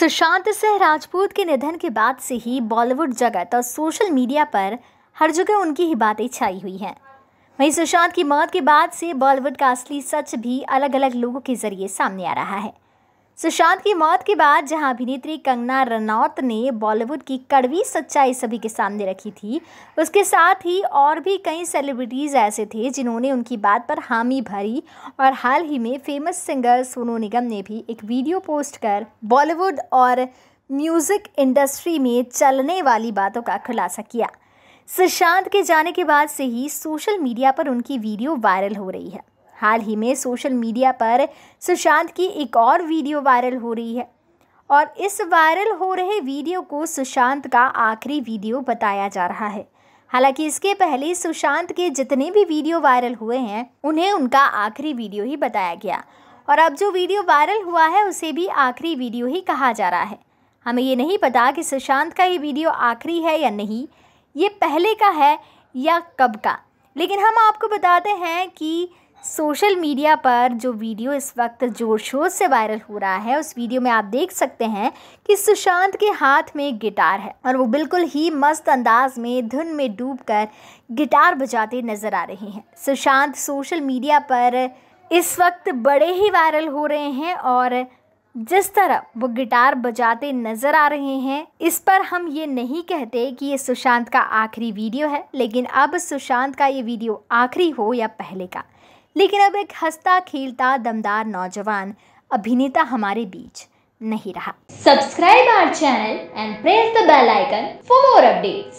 सुशांत सिंह राजपूत के निधन के बाद से ही बॉलीवुड जगत और सोशल मीडिया पर हर जगह उनकी ही बातें छाई हुई हैं वहीं सुशांत की मौत के बाद से बॉलीवुड का असली सच भी अलग अलग लोगों के जरिए सामने आ रहा है सुशांत की मौत के बाद जहां अभिनेत्री कंगना रनौत ने बॉलीवुड की कड़वी सच्चाई सभी के सामने रखी थी उसके साथ ही और भी कई सेलिब्रिटीज़ ऐसे थे जिन्होंने उनकी बात पर हामी भरी और हाल ही में फेमस सिंगर सोनू निगम ने भी एक वीडियो पोस्ट कर बॉलीवुड और म्यूज़िक इंडस्ट्री में चलने वाली बातों का खुलासा किया सुशांत के जाने के बाद से ही सोशल मीडिया पर उनकी वीडियो वायरल हो रही है हाल ही में सोशल मीडिया पर सुशांत की एक और वीडियो वायरल हो रही है और इस वायरल हो रहे वीडियो को सुशांत का आखिरी वीडियो बताया जा रहा है हालांकि इसके पहले सुशांत के जितने भी वीडियो वायरल हुए हैं उन्हें उनका आखिरी वीडियो ही बताया गया और अब जो वीडियो वायरल हुआ है उसे भी आखिरी वीडियो ही कहा जा रहा है हमें ये नहीं पता कि सुशांत का ये वीडियो आखिरी है या नहीं ये पहले का है या कब का लेकिन हम आपको बताते हैं कि सोशल मीडिया पर जो वीडियो इस वक्त जोर शोर से वायरल हो रहा है उस वीडियो में आप देख सकते हैं कि सुशांत के हाथ में गिटार है और वो बिल्कुल ही मस्त अंदाज में धुन में डूब कर गिटार बजाते नज़र आ रहे हैं सुशांत सोशल मीडिया पर इस वक्त बड़े ही वायरल हो रहे हैं और जिस तरह वो गिटार बजाते नज़र आ रहे हैं इस पर हम ये नहीं कहते कि ये सुशांत का आखिरी वीडियो है लेकिन अब सुशांत का ये वीडियो आखिरी हो या पहले का लेकिन अब एक हंसता खेलता दमदार नौजवान अभिनेता हमारे बीच नहीं रहा subscribe our channel and press the bell icon for more updates